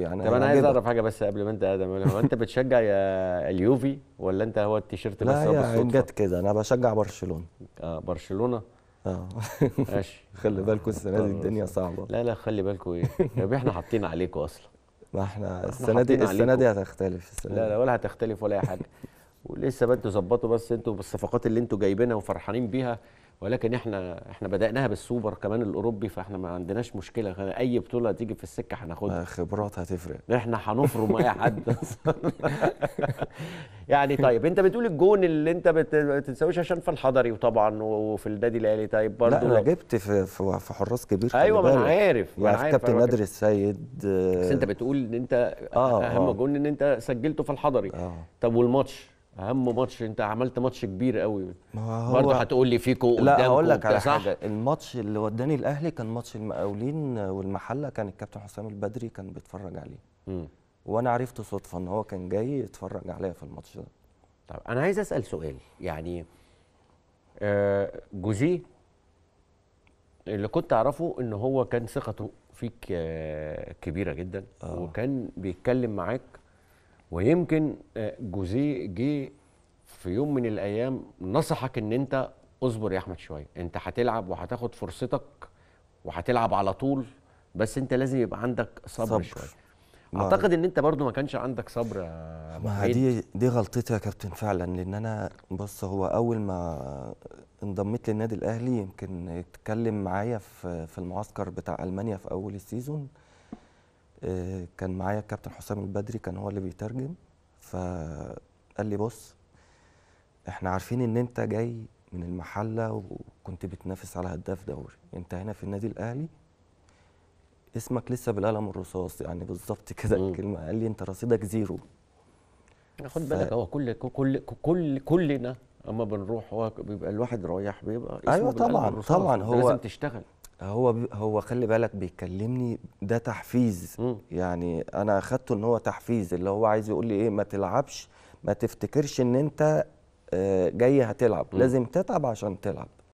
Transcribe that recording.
يعني طب انا عايز اعرف حاجه بس قبل ما انت ادم هو انت بتشجع يا اليوفي ولا انت هو التيشيرت بس هو بالصدفه؟ جت كده انا بشجع برشلونه اه برشلونه اه ماشي خلي بالكم السنه دي الدنيا صعبه لا لا خلي بالكم ايه يا احنا حاطين عليكم اصلا ما احنا السنه دي السنه دي هتختلف السنه لا لا ولا هتختلف ولا اي حاجه ولسه بقى انتوا ظبطوا بس انتوا بالصفقات اللي انتوا جايبينها وفرحانين بيها ولكن احنا احنا بدأناها بالسوبر كمان الاوروبي فاحنا ما عندناش مشكله اي بطوله هتيجي في السكه هناخدها آه، خبرات هتفرق احنا هنفرم اي حد يعني طيب انت بتقول الجون اللي انت ما تنساويش عشان في الحضري وطبعا وفي النادي الاهلي طيب برضه لا انا جبت في في حراس كبير ايوه ما انا عارف يعني عارف كابتن نادر السيد بس انت بتقول ان انت آه اهم آه. جون ان انت سجلته في الحضري آه. طب والماتش اهم ماتش انت عملت ماتش كبير قوي برضه هتقول لي فيكو قدامكم لا هقول لك على حاجه الماتش اللي وداني الاهلي كان ماتش المقاولين والمحله كان الكابتن حسام البدري كان بيتفرج عليه وانا عرفته صدفه ان هو كان جاي يتفرج عليا في الماتش ده طب انا عايز اسال سؤال يعني جوزي آه، جوزيه اللي كنت اعرفه ان هو كان ثقته فيك آه، كبيره جدا آه. وكان بيتكلم معاك ويمكن آه، جوزيه جه في يوم من الايام نصحك ان انت اصبر يا احمد شويه انت هتلعب وهتاخد فرصتك وهتلعب على طول بس انت لازم يبقى عندك صبر, صبر. شويه اعتقد ان انت برضو ما كانش عندك صبر ما دي دي غلطتي يا كابتن فعلا لان انا بص هو اول ما انضميت للنادي الاهلي يمكن اتكلم معايا في في المعسكر بتاع المانيا في اول السيزون كان معايا الكابتن حسام البدري كان هو اللي بيترجم فقال لي بص احنا عارفين ان انت جاي من المحله وكنت بتنافس على هداف دوري انت هنا في النادي الاهلي اسمك لسه بالقلم الرصاص يعني بالظبط كده الكلمه قال لي انت رصيدك زيرو خد ف... بالك هو كل كل كل كلنا اما بنروح هو بيبقى الواحد رايح بيبقى اسمه ايوه طبعا طبعا هو لازم تشتغل هو هو خلي بالك بيكلمني ده تحفيز م. يعني انا اخدته ان هو تحفيز اللي هو عايز يقول لي ايه ما تلعبش ما تفتكرش ان انت آه، جاي هتلعب م. لازم تتعب عشان تلعب